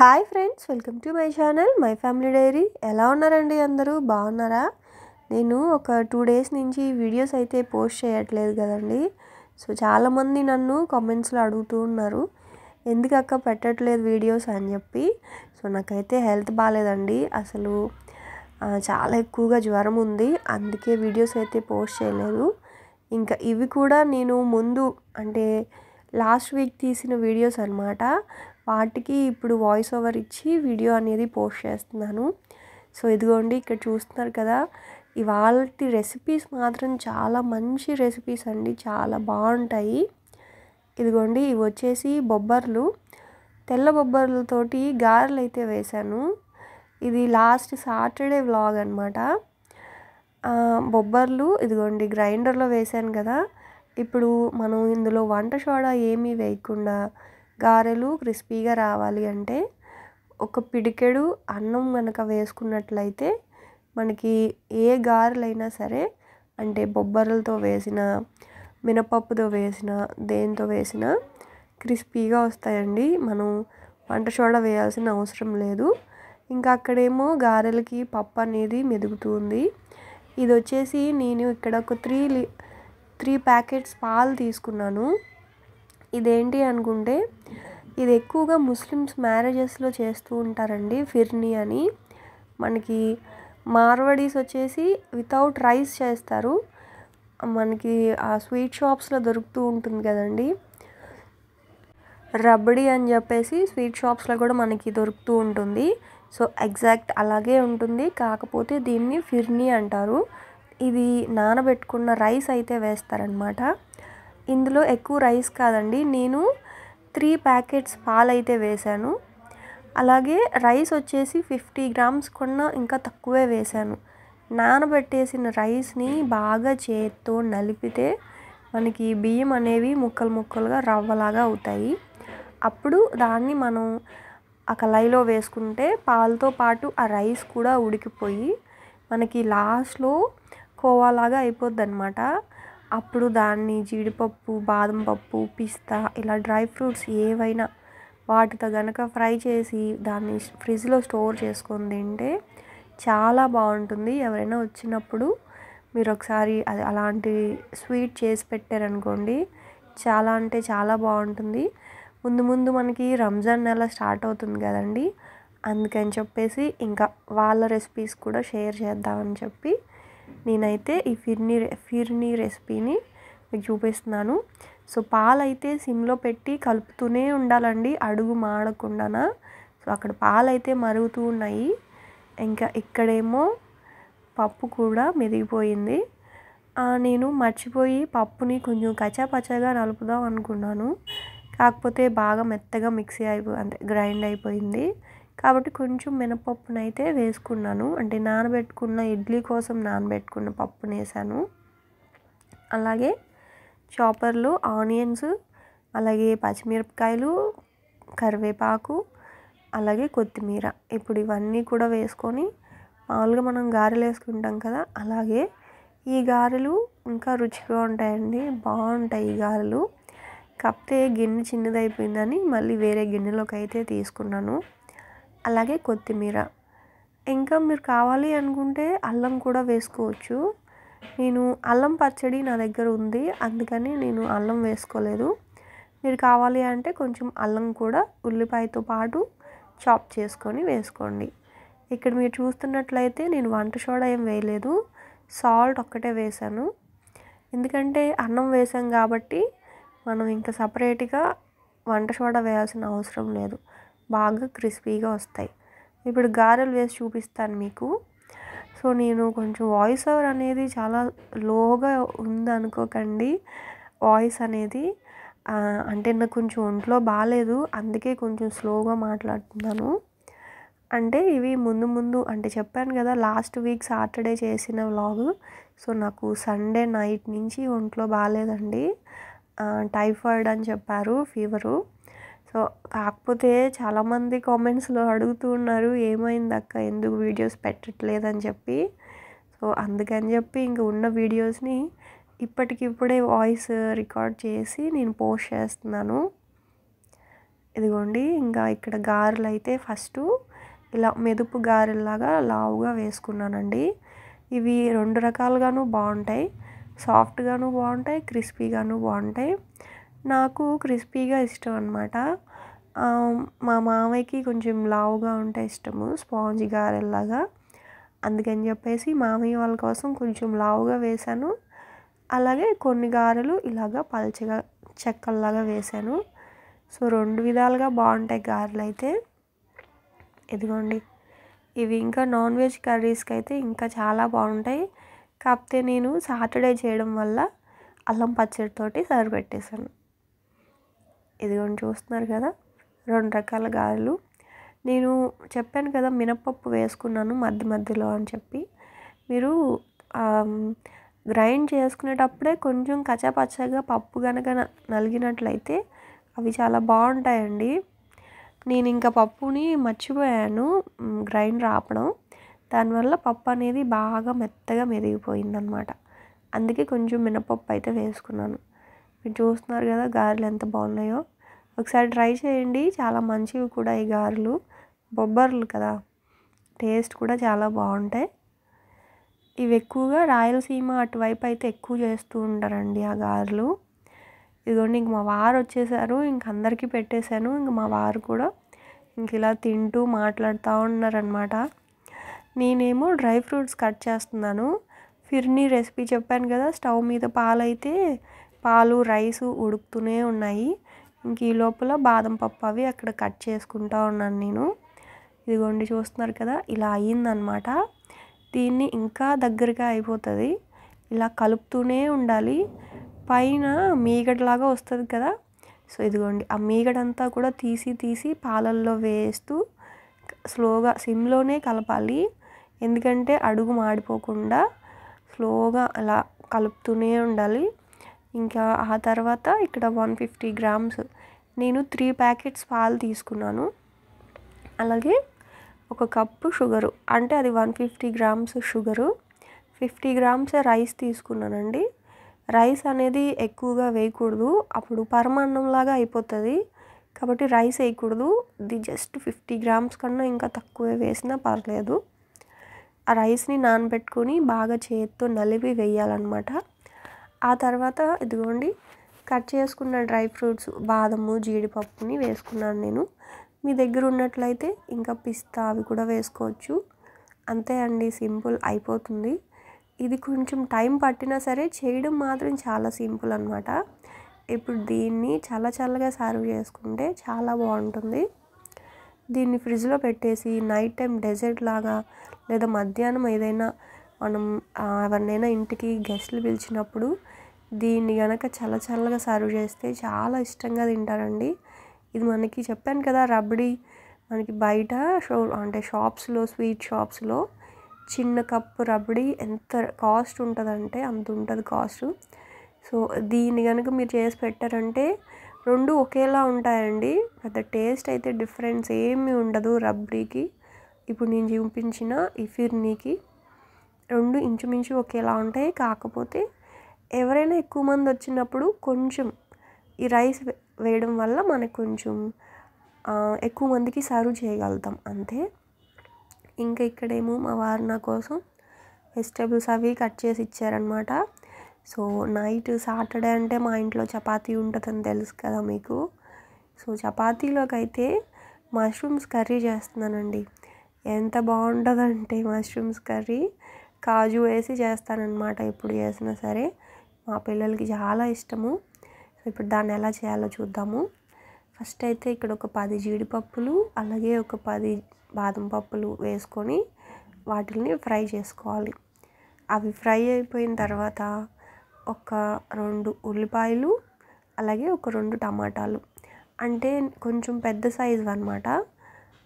hi friends welcome to my channel my family diary ఎలా ఉన్నారండి అందరూ బాగున్నారా నేను ఒక టూ డేస్ నుంచి వీడియోస్ అయితే పోస్ట్ చేయట్లేదు కదండి సో చాలామంది నన్ను కామెంట్స్లో అడుగుతూ ఉన్నారు ఎందుకక్క పెట్టట్లేదు వీడియోస్ అని చెప్పి సో నాకైతే హెల్త్ బాగాలేదండి అసలు చాలా ఎక్కువగా జ్వరం ఉంది అందుకే వీడియోస్ అయితే పోస్ట్ చేయలేదు ఇంకా ఇవి కూడా నేను ముందు అంటే లాస్ట్ వీక్ తీసిన వీడియోస్ అనమాట వాటికి ఇప్పుడు వాయిస్ ఓవర్ ఇచ్చి వీడియో అనేది పోస్ట్ చేస్తున్నాను సో ఇదిగోండి ఇక్కడ చూస్తున్నారు కదా ఇవాళ రెసిపీస్ మాత్రం చాలా మంచి రెసిపీస్ అండి చాలా బాగుంటాయి ఇదిగోండి ఇవి వచ్చేసి బొబ్బర్లు తెల్ల బొబ్బర్లతోటి గారెలు అయితే వేశాను ఇది లాస్ట్ సాటర్డే వ్లాగ్ అనమాట బొబ్బర్లు ఇదిగోండి గ్రైండర్లో వేశాను కదా ఇప్పుడు మనం ఇందులో వంట సోడా ఏమీ వేయకుండా గారెలు క్రిస్పీగా రావాలి అంటే ఒక పిడికెడు అన్నం కనుక వేసుకున్నట్లయితే మనకి ఏ గారెలైనా సరే అంటే బొబ్బర్లతో వేసిన మినపప్పుతో వేసిన దేంతో వేసిన క్రిస్పీగా వస్తాయండి మనం వంట చోడ వేయాల్సిన అవసరం లేదు ఇంకా అక్కడేమో గారెలకి పప్పు అనేది మెదుగుతుంది ఇది వచ్చేసి నేను ఇక్కడ ఒక త్రీ త్రీ ప్యాకెట్స్ పాలు తీసుకున్నాను ఇదేంటి అనుకుంటే ఇది ఎక్కువగా ముస్లిమ్స్ మ్యారేజెస్లో చేస్తూ ఉంటారండి ఫిర్ని అని మనకి మార్వడీస్ వచ్చేసి వితౌట్ రైస్ చేస్తారు మనకి ఆ స్వీట్ షాప్స్లో దొరుకుతూ ఉంటుంది కదండి రబడీ అని చెప్పేసి స్వీట్ షాప్స్లో కూడా మనకి దొరుకుతూ ఉంటుంది సో ఎగ్జాక్ట్ అలాగే ఉంటుంది కాకపోతే దీన్ని ఫిర్ని అంటారు ఇది నానబెట్టుకున్న రైస్ అయితే వేస్తారనమాట ఇందులో ఎక్కువ రైస్ కాదండి నేను త్రీ ప్యాకెట్స్ పాలైతే వేశాను అలాగే రైస్ వచ్చేసి ఫిఫ్టీ గ్రామ్స్ కన్నా ఇంకా తక్కువే వేశాను నానబెట్టేసిన రైస్ని బాగా చేత్తో నలిపితే మనకి బియ్యం అనేవి ముక్కలు ముక్కలుగా రవ్వలాగా అవుతాయి అప్పుడు దాన్ని మనం ఆ కళాయిలో వేసుకుంటే పాలతో పాటు ఆ రైస్ కూడా ఉడికిపోయి మనకి లాస్ట్లో కోవాలాగా అయిపోద్ది అనమాట అప్పుడు దాన్ని జీడిపప్పు బాదం పప్పు పిస్తా ఇలా డ్రై ఫ్రూట్స్ ఏవైనా వాటితో కనుక ఫ్రై చేసి దాన్ని ఫ్రిడ్జ్లో స్టోర్ చేసుకొని తింటే చాలా బాగుంటుంది ఎవరైనా వచ్చినప్పుడు మీరు ఒకసారి అది అలాంటి స్వీట్ చేసి పెట్టారనుకోండి చాలా అంటే చాలా బాగుంటుంది ముందు ముందు మనకి రంజాన్ నెల స్టార్ట్ అవుతుంది కదండి అందుకని చెప్పేసి ఇంకా వాళ్ళ రెసిపీస్ కూడా షేర్ చేద్దామని చెప్పి నేనైతే ఈ ఫిర్నీ ఫిర్నీ రెసిపీని మీకు చూపిస్తున్నాను సో పాలైతే సిమ్లో పెట్టి కలుపుతూనే ఉండాలండి అడుగు మాడకుండానా సో అక్కడ పాలైతే మరుగుతూ ఉన్నాయి ఇంకా ఇక్కడేమో పప్పు కూడా మెదిగిపోయింది నేను మర్చిపోయి పప్పుని కొంచెం కచాపచాగా నలుపుదాం అనుకున్నాను కాకపోతే బాగా మెత్తగా మిక్సీ అయిపో అంటే గ్రైండ్ అయిపోయింది కాబట్టి కొంచెం మినపప్పునైతే వేసుకున్నాను అంటే నానబెట్టుకున్న ఇడ్లీ కోసం నానబెట్టుకున్న పప్పును వేసాను అలాగే చాపర్లు ఆనియన్స్ అలాగే పచ్చిమిరపకాయలు కరివేపాకు అలాగే కొత్తిమీర ఇప్పుడు ఇవన్నీ కూడా వేసుకొని మామూలుగా మనం గారెలు వేసుకుంటాం కదా అలాగే ఈ గారెలు ఇంకా రుచిగా ఉంటాయండి బాగుంటాయి ఈ గారెలు కాకపోతే గిన్నె చిన్నదైపోయిందని మళ్ళీ వేరే గిన్నెలోకి అయితే తీసుకున్నాను అలాగే కొత్తిమీర ఇంకా మీరు కావాలి అనుకుంటే అల్లం కూడా వేసుకోవచ్చు నేను అల్లం పచ్చడి నా దగ్గర ఉంది అందుకని నేను అల్లం వేసుకోలేదు మీరు కావాలి అంటే కొంచెం అల్లం కూడా ఉల్లిపాయతో పాటు చాప్ చేసుకొని వేసుకోండి ఇక్కడ మీరు చూస్తున్నట్లయితే నేను వంట సోడా ఏం వేయలేదు సాల్ట్ ఒక్కటే వేశాను ఎందుకంటే అన్నం వేసాం కాబట్టి మనం ఇంకా సపరేట్గా వంట సోడా వేయాల్సిన అవసరం లేదు బాగా క్రిస్పీగా వస్తాయి ఇప్పుడు గారెలు వేసి చూపిస్తాను మీకు సో నేను కొంచెం వాయిస్ ఓవర్ అనేది చాలా లోగా ఉందనుకోకండి వాయిస్ అనేది అంటే నాకు కొంచెం ఒంట్లో బాగాలేదు అందుకే కొంచెం స్లోగా మాట్లాడుతున్నాను అంటే ఇవి ముందు ముందు అంటే చెప్పాను కదా లాస్ట్ వీక్ సాటర్డే చేసిన వ్లాగ్ సో నాకు సండే నైట్ నుంచి ఒంట్లో బాగాలేదండి టైఫాయిడ్ అని చెప్పారు ఫీవరు సో కాకపోతే చాలామంది కామెంట్స్లో అడుగుతూ ఉన్నారు ఏమైంది అక్క ఎందుకు వీడియోస్ పెట్టట్లేదని చెప్పి సో అందుకని చెప్పి ఇంక ఉన్న వీడియోస్ని ఇప్పటికిప్పుడే వాయిస్ రికార్డ్ చేసి నేను పోస్ట్ చేస్తున్నాను ఇదిగోండి ఇంకా ఇక్కడ గారెలు అయితే ఫస్ట్ ఇలా మెదుపు గారెల్లాగా లావుగా వేసుకున్నానండి ఇవి రెండు రకాలుగాను బాగుంటాయి సాఫ్ట్గాను బాగుంటాయి క్రిస్పీగాను బాగుంటాయి నాకు క్రిస్పీగా ఇష్టం అనమాట మా మామయ్యకి కొంచెం లావుగా ఉంటే ఇష్టము స్పాంజ్ గారెల్లాగా అందుకని చెప్పేసి మామయ్య వాళ్ళ కోసం కొంచెం లావుగా వేశాను అలాగే కొన్ని గారెలు ఇలాగా పల్చగా చెక్కల్లాగా వేశాను సో రెండు విధాలుగా బాగుంటాయి గారెలు అయితే ఇదిగోండి ఇవి ఇంకా నాన్ వెజ్ కర్రీస్కి అయితే ఇంకా చాలా బాగుంటాయి కాకపోతే నేను సాటర్డే చేయడం వల్ల అల్లం పచ్చడితోటి సర్వ్ పెట్టేశాను ఇదిగోండి చూస్తున్నారు కదా రెండు రకాల గాలు నేను చెప్పాను కదా మినపప్పు వేసుకున్నాను మధ్య మధ్యలో అని చెప్పి మీరు గ్రైండ్ చేసుకునేటప్పుడే కొంచెం కచ్చాపచ్చగా పప్పు కనుక నలిగినట్లయితే అవి చాలా బాగుంటాయండి నేను ఇంకా పప్పుని మర్చిపోయాను గ్రైండ్ రాపడం దానివల్ల పప్పు అనేది బాగా మెత్తగా మెరిగిపోయిందనమాట అందుకే కొంచెం మినపప్పు అయితే వేసుకున్నాను మీరు చూస్తున్నారు కదా గారెలు ఎంత బాగున్నాయో ఒకసారి ట్రై చేయండి చాలా మంచివి కూడా ఈ గారెలు బొబ్బర్లు కదా టేస్ట్ కూడా చాలా బాగుంటాయి ఇవి ఎక్కువగా రాయలసీమ అటువైపు అయితే ఎక్కువ చేస్తూ ఉంటారండి ఆ గారెలు ఇదిగోండి ఇంక మా వారు వచ్చేసారు ఇంక అందరికీ పెట్టేశాను ఇంక మా వారు కూడా ఇంక ఇలా తింటూ మాట్లాడుతూ ఉన్నారనమాట నేనేమో డ్రై ఫ్రూట్స్ కట్ చేస్తున్నాను ఫిర్నీ రెసిపీ చెప్పాను కదా స్టవ్ మీద పాలైతే పాలు రైసు ఉడుకుతూనే ఉన్నాయి ఇంక ఈ లోపల బాదం పప్పు అవి అక్కడ కట్ చేసుకుంటా ఉన్నాను నేను ఇదిగోండి చూస్తున్నారు కదా ఇలా అయ్యిందనమాట దీన్ని ఇంకా దగ్గరగా అయిపోతుంది ఇలా కలుపుతూనే ఉండాలి పైన మీగడలాగా వస్తుంది కదా సో ఇదిగోండి ఆ మీగడంతా కూడా తీసి తీసి పాలల్లో వేస్తూ స్లోగా సిమ్లోనే కలపాలి ఎందుకంటే అడుగు మాడిపోకుండా స్లోగా అలా కలుపుతూనే ఉండాలి ఇంకా ఆ తర్వాత ఇక్కడ వన్ ఫిఫ్టీ గ్రామ్స్ నేను త్రీ ప్యాకెట్స్ పాలు తీసుకున్నాను అలాగే ఒక కప్పు షుగరు అంటే అది one fifty grams sugar fifty grams rice తీసుకున్నానండి రైస్ అనేది ఎక్కువగా వేయకూడదు అప్పుడు పరమాన్నంలాగా అయిపోతుంది కాబట్టి రైస్ వేయకూడదు ఇది జస్ట్ ఫిఫ్టీ గ్రామ్స్ కన్నా ఇంకా తక్కువే వేసినా పర్లేదు ఆ రైస్ని నానబెట్టుకొని బాగా చేత్తో నలిపి వేయాలన్నమాట ఆ తర్వాత ఇదిగోండి కట్ చేసుకున్న డ్రై ఫ్రూట్స్ బాదము జీడిపప్పుని వేసుకున్నాను నేను మీ దగ్గర ఉన్నట్లయితే ఇంకా పిస్తా అవి కూడా వేసుకోవచ్చు అంతే అండి సింపుల్ అయిపోతుంది ఇది కొంచెం టైం పట్టినా సరే చేయడం మాత్రం చాలా సింపుల్ అనమాట ఇప్పుడు దీన్ని చాలా చల్లగా సర్వ్ చేసుకుంటే చాలా బాగుంటుంది దీన్ని ఫ్రిడ్జ్లో పెట్టేసి నైట్ టైం డెజర్ట్ లాగా లేదా మధ్యాహ్నం ఏదైనా మనం ఎవరినైనా ఇంటికి గెస్ట్లు పిలిచినప్పుడు దీన్ని కనుక చల్ల చల్లగా సర్వ్ చేస్తే చాలా ఇష్టంగా తింటారండి ఇది మనకి చెప్పాను కదా రబ్బడి మనకి బయట షో అంటే షాప్స్లో స్వీట్ షాప్స్లో చిన్న కప్పు రబడీ ఎంత కాస్ట్ ఉంటుందంటే అంత ఉంటుంది కాస్ట్ సో దీన్ని కనుక మీరు చేసి పెట్టారంటే రెండు ఒకేలా ఉంటాయండి పెద్ద టేస్ట్ అయితే డిఫరెన్స్ ఏమీ ఉండదు రబ్డీకి ఇప్పుడు నేను చూపించిన ఇఫిర్నీకి రెండు ఇంచుమించు ఒకేలా ఉంటాయి కాకపోతే ఎవరైనా ఎక్కువ మంది వచ్చినప్పుడు కొంచెం ఈ రైస్ వేయడం వల్ల మనకు కొంచెం ఎక్కువ మందికి సర్వ్ చేయగలుగుతాం అంతే ఇంకా ఇక్కడేమో మా వారిన నా కోసం వెజిటేబుల్స్ అవి కట్ చేసి ఇచ్చారనమాట సో నైట్ సాటర్డే అంటే మా ఇంట్లో చపాతీ ఉంటుందని తెలుసు కదా మీకు సో చపాతీలోకి అయితే మష్రూమ్స్ కర్రీ చేస్తున్నానండి ఎంత బాగుంటుందంటే మష్రూమ్స్ కర్రీ కాజు వేసి చేస్తానన్నమాట ఎప్పుడు చేసినా సరే మా పిల్లలకి చాలా ఇష్టము సో ఇప్పుడు దాన్ని ఎలా చేయాలో చూద్దాము ఫస్ట్ అయితే ఇక్కడ ఒక పది జీడిపప్పులు అలాగే ఒక పది బాదం పప్పులు వేసుకొని వాటిని ఫ్రై చేసుకోవాలి అవి ఫ్రై అయిపోయిన తర్వాత ఒక రెండు ఉల్లిపాయలు అలాగే ఒక రెండు టమాటాలు అంటే కొంచెం పెద్ద సైజు అనమాట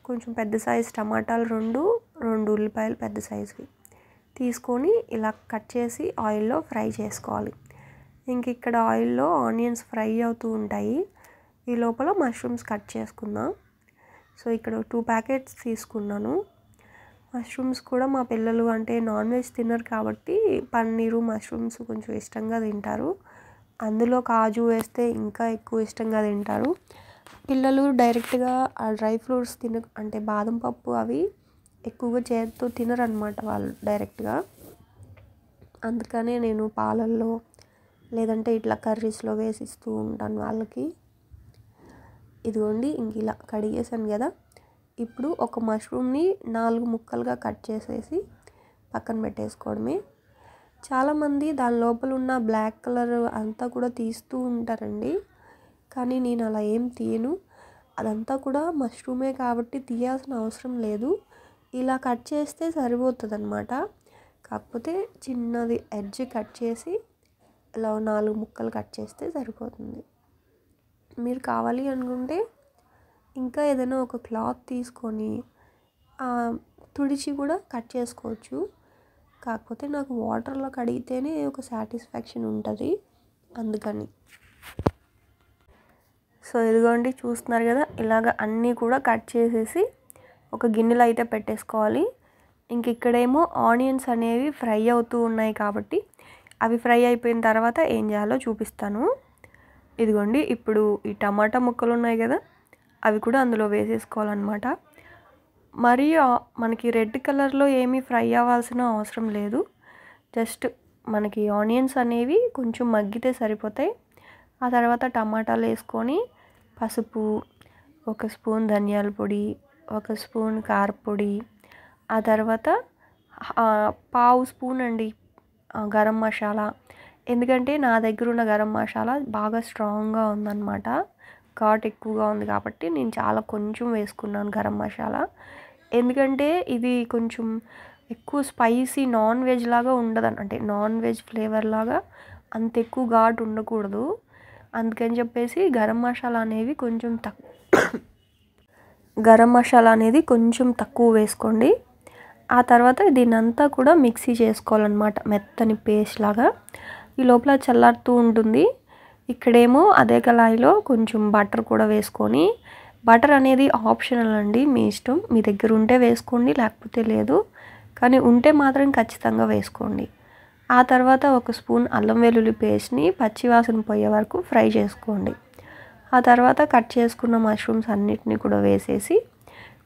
కొంచెం పెద్ద సైజు టమాటాలు రెండు రెండు ఉల్లిపాయలు పెద్ద సైజువి తీసుకొని ఇలా కట్ చేసి ఆయిల్లో ఫ్రై చేసుకోవాలి ఇంక ఇక్కడ ఆయిల్లో ఆనియన్స్ ఫ్రై అవుతూ ఉంటాయి ఈ లోపల మష్రూమ్స్ కట్ చేసుకుందాం సో ఇక్కడ టూ ప్యాకెట్స్ తీసుకున్నాను మష్రూమ్స్ కూడా మా పిల్లలు అంటే నాన్ వెజ్ తిన్నారు కాబట్టి పన్నీరు మష్రూమ్స్ కొంచెం ఇష్టంగా తింటారు అందులో కాజు వేస్తే ఇంకా ఎక్కువ ఇష్టంగా తింటారు పిల్లలు డైరెక్ట్గా ఆ డ్రై ఫ్రూట్స్ తిన అంటే బాదం పప్పు అవి ఎక్కువగా చేతితో తినరనమాట వాళ్ళు డైరెక్ట్గా అందుకనే నేను పాలల్లో లేదంటే ఇట్లా కర్రీస్లో వేసి ఇస్తూ ఉంటాను వాళ్ళకి ఇదిగోండి ఇంక ఇలా కడిగేసాను కదా ఇప్పుడు ఒక మష్రూమ్ని నాలుగు ముక్కలుగా కట్ చేసేసి పక్కన పెట్టేసుకోవడమే చాలామంది దాని లోపల ఉన్న బ్లాక్ కలర్ అంతా కూడా తీస్తూ ఉంటారండి కానీ నేను అలా ఏం తీయను అదంతా కూడా మష్రూమే కాబట్టి తీయాల్సిన అవసరం లేదు ఇలా కట్ చేస్తే సరిపోతుంది అనమాట కాకపోతే చిన్నది ఎడ్జ్ కట్ చేసి ఇలా నాలుగు ముక్కలు కట్ చేస్తే సరిపోతుంది మీరు కావాలి అనుకుంటే ఇంకా ఏదైనా ఒక క్లాత్ తీసుకొని తుడిచి కూడా కట్ చేసుకోవచ్చు కాకపోతే నాకు వాటర్లో కడిగితేనే ఒక సాటిస్ఫాక్షన్ ఉంటుంది అందుకని సో ఇదిగోండి చూస్తున్నారు కదా ఇలాగ అన్నీ కూడా కట్ చేసేసి ఒక గిన్నెలో అయితే పెట్టేసుకోవాలి ఇంక ఇక్కడేమో ఆనియన్స్ అనేవి ఫ్రై అవుతూ ఉన్నాయి కాబట్టి అవి ఫ్రై అయిపోయిన తర్వాత ఏం చేయాలో చూపిస్తాను ఇదిగోండి ఇప్పుడు ఈ టమాటా ముక్కలు ఉన్నాయి కదా అవి కూడా అందులో వేసేసుకోవాలన్నమాట మరియు మనకి రెడ్ కలర్లో ఏమీ ఫ్రై అవ్వాల్సిన అవసరం లేదు జస్ట్ మనకి ఆనియన్స్ అనేవి కొంచెం మగ్గితే సరిపోతాయి ఆ తర్వాత టమాటాలు వేసుకొని పసుపు ఒక స్పూన్ ధనియాల పొడి ఒక స్పూన్ కారపొడి ఆ తర్వాత పావు స్పూన్ అండి గరం మసాలా ఎందుకంటే నా దగ్గర ఉన్న గరం మసాలా బాగా స్ట్రాంగ్గా ఉందన్నమాట ఘాట్ ఎక్కువగా ఉంది కాబట్టి నేను చాలా కొంచెం వేసుకున్నాను గరం మసాలా ఎందుకంటే ఇది కొంచెం ఎక్కువ స్పైసీ నాన్ వెజ్ లాగా ఉండదు అంటే నాన్ వెజ్ ఫ్లేవర్ లాగా అంత ఎక్కువ ఘాట్ ఉండకూడదు అందుకని చెప్పేసి గరం మసాలా అనేవి కొంచెం తక్కువ గరం మసాలా అనేది కొంచెం తక్కువ వేసుకోండి ఆ తర్వాత దీని అంతా కూడా మిక్సీ చేసుకోవాలన్నమాట మెత్తని పేస్ట్ లాగా ఈ లోపల చల్లారుతూ ఉంటుంది ఇక్కడేమో అదే కళాయిలో కొంచెం బటర్ కూడా వేసుకొని బటర్ అనేది ఆప్షనల్ అండి మీ ఇష్టం మీ దగ్గర ఉంటే వేసుకోండి లేకపోతే లేదు కానీ ఉంటే మాత్రం ఖచ్చితంగా వేసుకోండి ఆ తర్వాత ఒక స్పూన్ అల్లం వెల్లుల్లి పేస్ట్ని పచ్చివాసన పోయే వరకు ఫ్రై చేసుకోండి ఆ తర్వాత కట్ చేసుకున్న మష్రూమ్స్ అన్నిటిని కూడా వేసేసి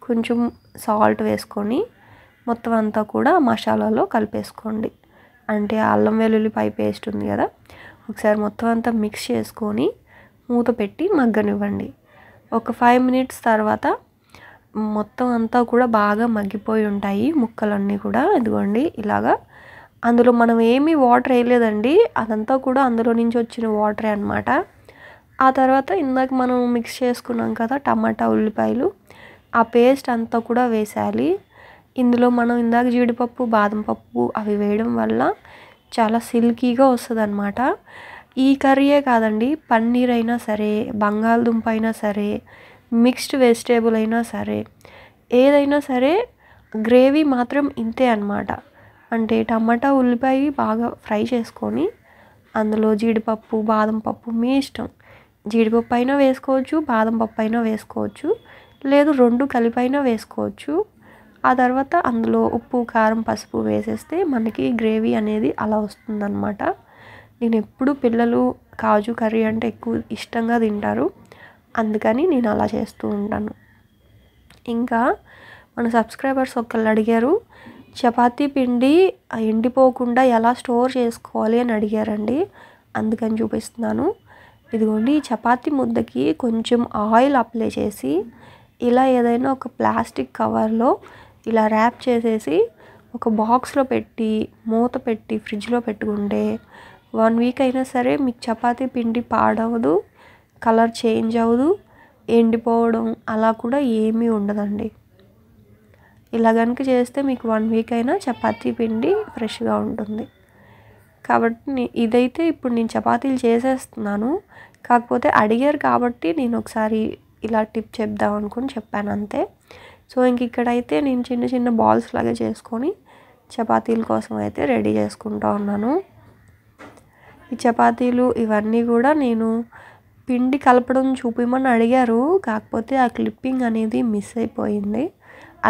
కొంచెం సాల్ట్ వేసుకొని మొత్తం అంతా కూడా మసాలాలో కలిపేసుకోండి అంటే అల్లం వెల్లుల్లిపై పేస్ట్ ఉంది కదా ఒకసారి మొత్తం అంతా మిక్స్ చేసుకొని మూత పెట్టి మగ్గనివ్వండి ఒక ఫైవ్ మినిట్స్ తర్వాత మొత్తం అంతా కూడా బాగా మగ్గిపోయి ఉంటాయి ముక్కలన్నీ కూడా ఇదిగోండి ఇలాగా అందులో మనం ఏమీ వాటర్ వేయలేదండి అదంతా కూడా అందులో నుంచి వచ్చిన వాటరే అనమాట ఆ తర్వాత ఇందాక మనం మిక్స్ చేసుకున్నాం కదా టమాటా ఉల్లిపాయలు ఆ పేస్ట్ అంతా కూడా వేసేయాలి ఇందులో మనం ఇందాక జీడిపప్పు బాదం పప్పు అవి వేయడం వల్ల చాలా సిల్కీగా వస్తుంది అనమాట ఈ కర్రీయే కాదండి పన్నీర్ అయినా సరే బంగాళదుంప అయినా సరే మిక్స్డ్ వెజిటేబుల్ అయినా సరే ఏదైనా సరే గ్రేవీ మాత్రం ఇంతే అనమాట అంటే టమాటా ఉల్లిపాయ బాగా ఫ్రై చేసుకొని అందులో జీడిపప్పు బాదం పప్పు మీ ఇష్టం జీడిపప్పు అయినా వేసుకోవచ్చు బాదం పప్పు అయినా వేసుకోవచ్చు లేదు రెండు కలిపైనా వేసుకోవచ్చు ఆ తర్వాత అందులో ఉప్పు కారం పసుపు వేసేస్తే మనకి గ్రేవీ అనేది అలా వస్తుందన్నమాట నేను ఎప్పుడు పిల్లలు కాజు కర్రీ అంటే ఎక్కువ ఇష్టంగా తింటారు అందుకని నేను అలా చేస్తూ ఉంటాను ఇంకా మన సబ్స్క్రైబర్స్ ఒకళ్ళు అడిగారు చపాతీ పిండి ఎండిపోకుండా ఎలా స్టోర్ చేసుకోవాలి అని అడిగారండి అందుకని చూపిస్తున్నాను ఇదిగోండి చపాతీ ముద్దకి కొంచెం ఆయిల్ అప్లై చేసి ఇలా ఏదైనా ఒక ప్లాస్టిక్ కవర్లో ఇలా ర్యాప్ చేసేసి ఒక బాక్స్లో పెట్టి మూత పెట్టి ఫ్రిడ్జ్లో పెట్టుకుంటే వన్ వీక్ అయినా సరే మీకు చపాతీ పిండి పాడవదు కలర్ చేంజ్ అవ్వదు ఎండిపోవడం అలా కూడా ఏమీ ఉండదండి ఇలా కనుక చేస్తే మీకు వన్ వీక్ అయినా చపాతీ పిండి ఫ్రెష్గా ఉంటుంది కాబట్టి ఇదైతే ఇప్పుడు నేను చపాతీలు చేసేస్తున్నాను కాకపోతే అడిగారు కాబట్టి నేను ఒకసారి ఇలా టిప్ చెప్దాం అనుకుని చెప్పాను అంతే సో ఇంక ఇక్కడైతే నేను చిన్న చిన్న బాల్స్ లాగా చేసుకొని చపాతీల కోసం అయితే రెడీ చేసుకుంటా ఉన్నాను ఈ చపాతీలు ఇవన్నీ కూడా నేను పిండి కలపడం చూపిమని అడిగారు కాకపోతే ఆ క్లిప్పింగ్ అనేది మిస్ అయిపోయింది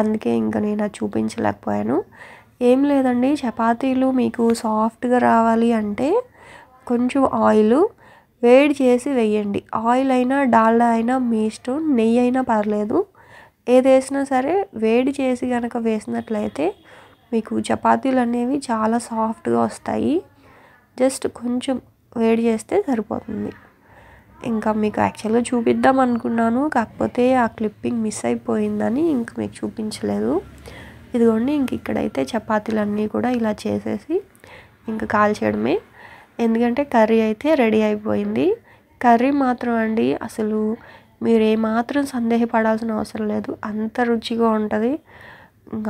అందుకే ఇంకా నేను అది చూపించలేకపోయాను ఏం లేదండి చపాతీలు మీకు సాఫ్ట్గా రావాలి అంటే కొంచెం ఆయిల్ వేడి చేసి వేయండి ఆయిల్ అయినా డాల్డా అయినా మీ ఇష్టం నెయ్యి అయినా పర్లేదు ఏది వేసినా సరే వేడి చేసి కనుక వేసినట్లయితే మీకు చపాతీలు అనేవి చాలా సాఫ్ట్గా వస్తాయి జస్ట్ కొంచెం వేడి చేస్తే సరిపోతుంది ఇంకా మీకు యాక్చువల్గా చూపిద్దాం అనుకున్నాను కాకపోతే ఆ క్లిప్పింగ్ మిస్ అయిపోయిందని ఇంక మీకు చూపించలేదు ఇదిగోండి ఇంక ఇక్కడైతే చపాతీలన్నీ కూడా ఇలా చేసేసి ఇంకా కాల్చేయడమే ఎందుకంటే కర్రీ అయితే రెడీ అయిపోయింది కర్రీ మాత్రం అండి అసలు మీరు ఏమాత్రం సందేహపడాల్సిన అవసరం లేదు అంత రుచిగా ఉంటుంది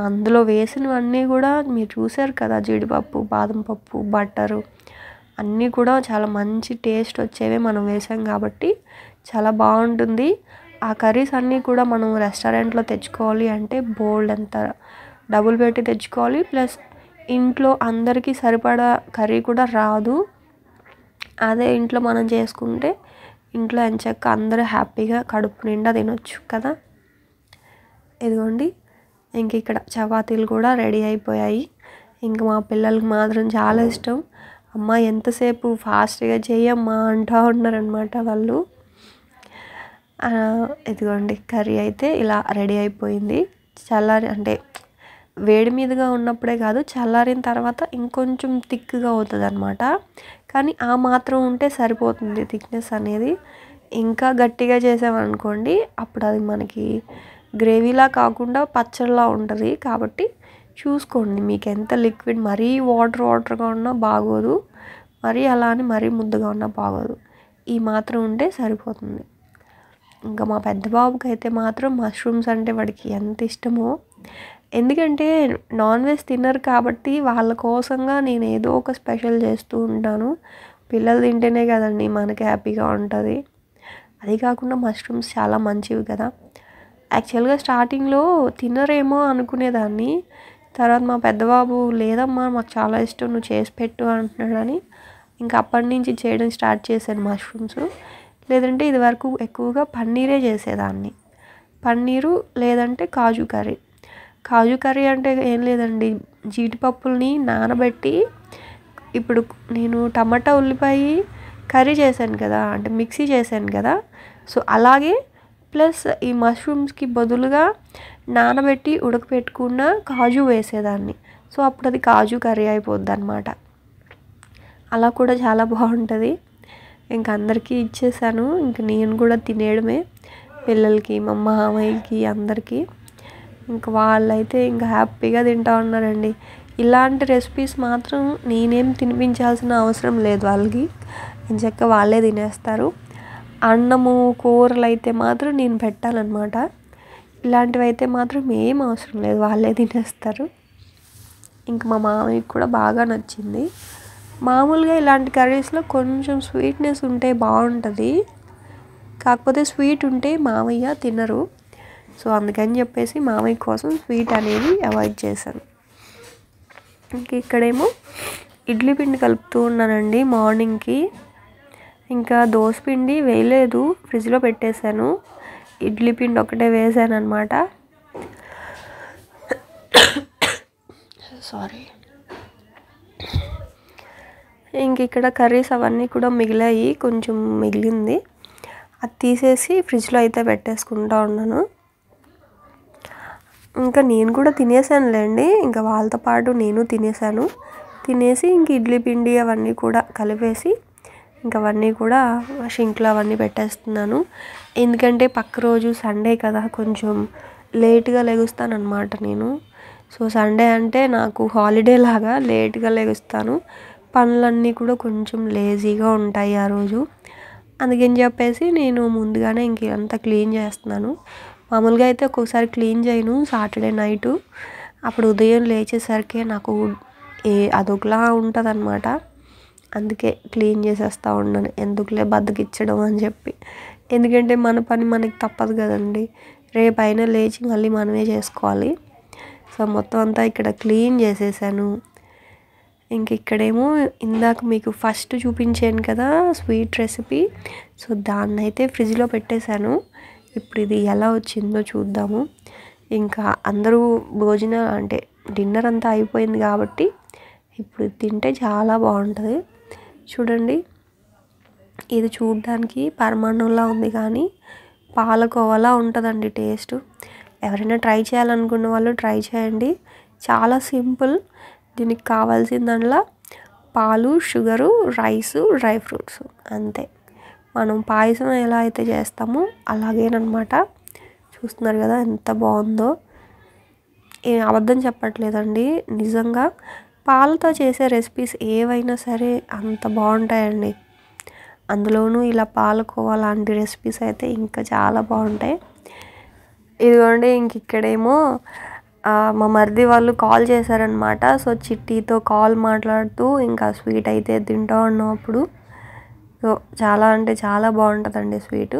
అందులో వేసినవన్నీ కూడా మీరు చూశారు కదా జీడిపప్పు బాదం పప్పు బట్టరు అన్నీ కూడా చాలా మంచి టేస్ట్ వచ్చేవి మనం వేసాం కాబట్టి చాలా బాగుంటుంది ఆ కర్రీస్ అన్నీ కూడా మనం రెస్టారెంట్లో తెచ్చుకోవాలి అంటే బోల్డ్ అంత డబ్బులు పెట్టి తెచ్చుకోవాలి ప్లస్ ఇంట్లో అందరికీ సరిపడా కర్రీ కూడా రాదు అదే ఇంట్లో మనం చేసుకుంటే ఇంట్లో ఎంచక్క అందరూ హ్యాపీగా కడుపు నిండా తినొచ్చు కదా ఇదిగోండి ఇంక ఇక్కడ చపాతీలు కూడా రెడీ అయిపోయాయి ఇంక మా పిల్లలకి మాత్రం చాలా ఇష్టం అమ్మ ఎంతసేపు ఫాస్ట్గా చేయమ్మా అంటూ ఉన్నారనమాట వాళ్ళు ఇదిగోండి కర్రీ అయితే ఇలా రెడీ అయిపోయింది చల్లారి అంటే వేడి మీదుగా ఉన్నప్పుడే కాదు చల్లారిన తర్వాత ఇంకొంచెం థిక్గా అవుతుంది అనమాట కానీ ఆ మాత్రం ఉంటే సరిపోతుంది థిక్నెస్ అనేది ఇంకా గట్టిగా చేసామనుకోండి అప్పుడు అది మనకి గ్రేవీలా కాకుండా పచ్చడిలా ఉంటుంది కాబట్టి చూసుకోండి మీకు ఎంత లిక్విడ్ మరీ వాటర్ వాటర్గా ఉన్నా బాగోదు మరీ అలా అని మరీ ముద్దుగా ఉన్నా బాగోదు ఈ మాత్రం ఉంటే సరిపోతుంది ఇంకా మా పెద్ద బాబుకి అయితే మాత్రం మష్రూమ్స్ అంటే వాడికి ఎంత ఇష్టమో ఎందుకంటే నాన్ వెజ్ తినరు కాబట్టి వాళ్ళ కోసంగా నేను ఏదో ఒక స్పెషల్ చేస్తూ ఉంటాను పిల్లలు తింటేనే కదండి మనకి హ్యాపీగా ఉంటుంది అది కాకుండా మష్రూమ్స్ చాలా మంచివి కదా యాక్చువల్గా స్టార్టింగ్లో తినరేమో అనుకునేదాన్ని తర్వాత మా పెద్దబాబు లేదమ్మా మాకు చాలా ఇష్టం నువ్వు చేసి పెట్టు అంటున్నాడని ఇంకా అప్పటి నుంచి చేయడం స్టార్ట్ చేశాను మష్రూమ్స్ లేదంటే ఇది వరకు ఎక్కువగా పన్నీరే చేసేదాన్ని పన్నీరు లేదంటే కాజు కర్రీ కాజు కర్రీ అంటే ఏం లేదండి జీడిపప్పుల్ని నానబెట్టి ఇప్పుడు నేను టమాటా ఉల్లిపాయ కర్రీ చేశాను కదా అంటే మిక్సీ చేశాను కదా సో అలాగే ప్లస్ ఈ మష్రూమ్స్కి బదులుగా నానబెట్టి ఉడకపెట్టుకున్న కాజు వేసేదాన్ని సో అప్పుడు అది కాజు కర్రీ అయిపోద్ది అనమాట అలా కూడా చాలా బాగుంటుంది ఇంక అందరికీ ఇచ్చేసాను ఇంక నేను కూడా తినేయడమే పిల్లలకి మా మామయ్యకి అందరికీ ఇంకా వాళ్ళైతే ఇంకా హ్యాపీగా తింటా ఉన్నారండి ఇలాంటి రెసిపీస్ మాత్రం నేనేం తినిపించాల్సిన అవసరం లేదు వాళ్ళకి చక్క వాళ్ళే తినేస్తారు అన్నము కూరలు అయితే మాత్రం నేను పెట్టాలన్నమాట ఇలాంటివి అయితే మాత్రం ఏం అవసరం లేదు వాళ్ళే తినేస్తారు ఇంక మా మామయ్యకి కూడా బాగా నచ్చింది మామూలుగా ఇలాంటి కర్రీస్లో కొంచెం స్వీట్నెస్ ఉంటే బాగుంటుంది కాకపోతే స్వీట్ ఉంటే మామయ్య తినరు సో అందుకని చెప్పేసి మామయ్య కోసం స్వీట్ అనేది అవాయిడ్ చేశాను ఇంక ఇక్కడేమో ఇడ్లీ పిండి కలుపుతూ ఉన్నానండి మార్నింగ్కి ఇంకా దోశ పిండి వేయలేదు ఫ్రిడ్జ్లో పెట్టేశాను ఇడ్లీ పిండి ఒకటే వేసాను అనమాట సారీ ఇంక ఇక్కడ కర్రీస్ అవన్నీ కూడా మిగిలాయి కొంచెం మిగిలింది అది తీసేసి ఫ్రిడ్జ్లో అయితే పెట్టేసుకుంటా ఉన్నాను ఇంకా నేను కూడా తినేసానులేండి ఇంకా వాళ్ళతో పాటు నేను తినేసాను తినేసి ఇంక ఇడ్లీ పిండి అవన్నీ కూడా కలిపేసి ఇంకా అవన్నీ కూడా షింక్లో అవన్నీ పెట్టేస్తున్నాను ఎందుకంటే పక్క రోజు సండే కదా కొంచెం లేట్గా లెగుస్తానమాట నేను సో సండే అంటే నాకు హాలిడే లాగా లేట్గా లెగుస్తాను పనులన్నీ కూడా కొంచెం లేజీగా ఉంటాయి ఆ రోజు అందుకని చెప్పేసి నేను ముందుగానే ఇంక అంతా క్లీన్ చేస్తున్నాను మామూలుగా అయితే ఒక్కొక్కసారి క్లీన్ చేయను సాటర్డే నైటు అప్పుడు ఉదయం లేచేసరికి నాకు ఏ అదొకలా ఉంటుంది అనమాట అందుకే క్లీన్ చేసేస్తూ ఉన్నాను ఎందుకులే బద్దకిచ్చడం అని చెప్పి ఎందుకంటే మన పని మనకి తప్పదు కదండి రేపైనా లేచి మళ్ళీ మనమే చేసుకోవాలి సో మొత్తం అంతా ఇక్కడ క్లీన్ చేసేసాను ఇంక ఇక్కడేమో ఇందాక మీకు ఫస్ట్ చూపించాను కదా స్వీట్ రెసిపీ సో దాన్నైతే ఫ్రిడ్జ్లో పెట్టేశాను ఇప్పుడు ఇది ఎలా వచ్చిందో చూద్దాము ఇంకా అందరూ భోజనం అంటే డిన్నర్ అంతా అయిపోయింది కాబట్టి ఇప్పుడు తింటే చాలా బాగుంటుంది చూడండి ఇది చూడడానికి పరమాణంలా ఉంది కానీ పాలకోవలా ఉంటుందండి టేస్ట్ ఎవరైనా ట్రై చేయాలనుకున్న వాళ్ళు ట్రై చేయండి చాలా సింపుల్ దీనికి కావాల్సిందల్లా పాలు షుగరు రైసు డ్రై ఫ్రూట్స్ అంతే మనం పాయసం ఎలా అయితే చేస్తామో అలాగేనమాట చూస్తున్నారు కదా ఎంత బాగుందో ఏ అబద్ధం చెప్పట్లేదండి నిజంగా పాలతో చేసే రెసిపీస్ ఏవైనా సరే అంత బాగుంటాయండి అందులోనూ ఇలా పాలకోవా లాంటి రెసిపీస్ అయితే ఇంకా చాలా బాగుంటాయి ఇదిగోండి ఇంక ఇక్కడేమో మా మరిది వాళ్ళు కాల్ చేశారనమాట సో చిట్టీతో కాల్ మాట్లాడుతూ ఇంకా స్వీట్ అయితే తింటా ఉన్నప్పుడు సో చాలా అంటే చాలా బాగుంటుందండి స్వీటు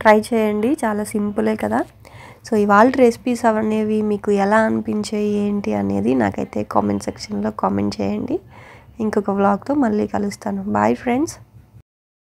ట్రై చేయండి చాలా సింపులే కదా సో ఇవాళ రెసిపీస్ అనేవి మీకు ఎలా అనిపించాయి ఏంటి అనేది నాకైతే కామెంట్ సెక్షన్లో కామెంట్ చేయండి ఇంకొక వ్లాగ్తో మళ్ళీ కలుస్తాను బాయ్ ఫ్రెండ్స్